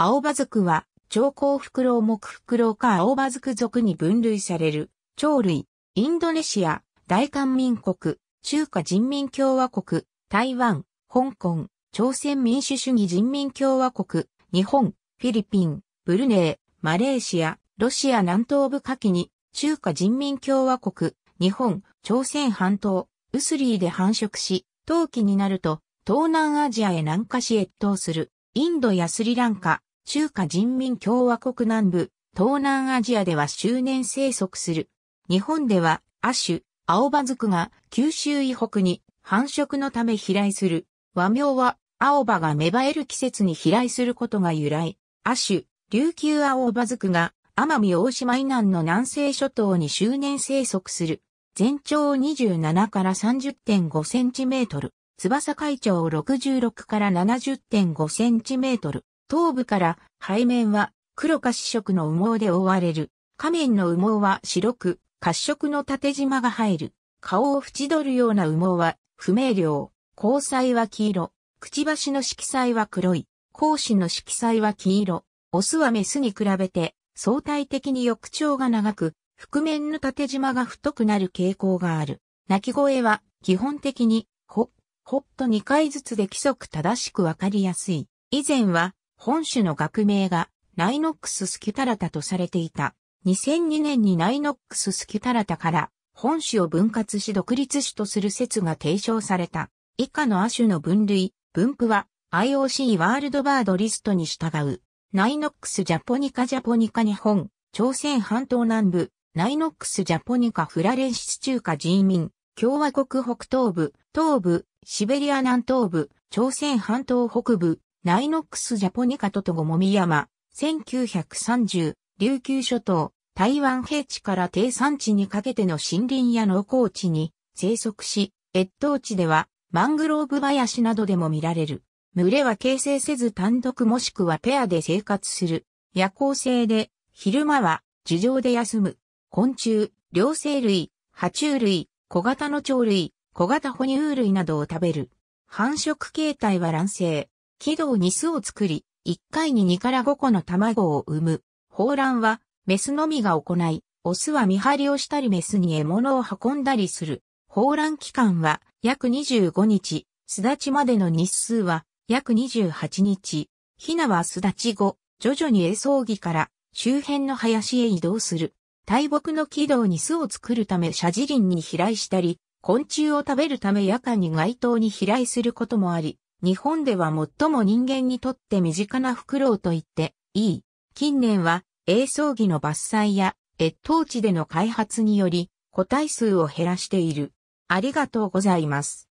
青葉族は、長江フクロウ木フクロウか青葉族族に分類される、鳥類、インドネシア、大韓民国、中華人民共和国、台湾、香港、朝鮮民主主義人民共和国、日本、フィリピン、ブルネー、マレーシア、ロシア南東部下記に、中華人民共和国、日本、朝鮮半島、ウスリーで繁殖し、冬季になると、東南アジアへ南下し越冬する、インドやスリランカ、中華人民共和国南部、東南アジアでは周年生息する。日本では、亜種、青葉族が九州以北に繁殖のため飛来する。和名は、青葉が芽生える季節に飛来することが由来。亜種、琉球青葉族が奄美大島以南の南西諸島に周年生息する。全長27から30.5センチメートル。翼海長66から70.5センチメートル。頭部から背面は黒褐色の羽毛で覆われる。仮面の羽毛は白く、褐色の縦縞が入る。顔を縁取るような羽毛は不明瞭。交際は黄色。くちばしの色彩は黒い。講子の色彩は黄色。オスはメスに比べて相対的に翼長が長く、覆面の縦縞が太くなる傾向がある。鳴き声は基本的に、ほ、ほっと2回ずつで規則正しくわかりやすい。以前は本種の学名がナイノックススキュタラタとされていた。2002年にナイノックススキュタラタから本種を分割し独立種とする説が提唱された。以下の亜種の分類、分布は IOC ワールドバードリストに従う。ナイノックスジャポニカジャポニカ日本、朝鮮半島南部、ナイノックスジャポニカフラレンシス中華人民、共和国北東部、東部、シベリア南東部、朝鮮半島北部、ナイノックスジャポニカトトゴモミヤマ、1930、琉球諸島、台湾平地から低山地にかけての森林や農耕地に生息し、越冬地ではマングローブ林などでも見られる。群れは形成せず単独もしくはペアで生活する。夜行性で、昼間は樹上で休む。昆虫、両生類、爬虫類、小型の鳥類、小型哺乳類などを食べる。繁殖形態は卵生。軌道に巣を作り、1回に2から5個の卵を産む。放卵は、メスのみが行い、オスは見張りをしたりメスに獲物を運んだりする。放卵期間は約25日、巣立ちまでの日数は約28日。ヒナは巣立ち後、徐々に餌ぎから周辺の林へ移動する。大木の軌道に巣を作るためシャジリンに飛来したり、昆虫を食べるため夜間に街灯に飛来することもあり、日本では最も人間にとって身近なフクロウと言っていい。近年は、映像儀の伐採や、越冬地での開発により、個体数を減らしている。ありがとうございます。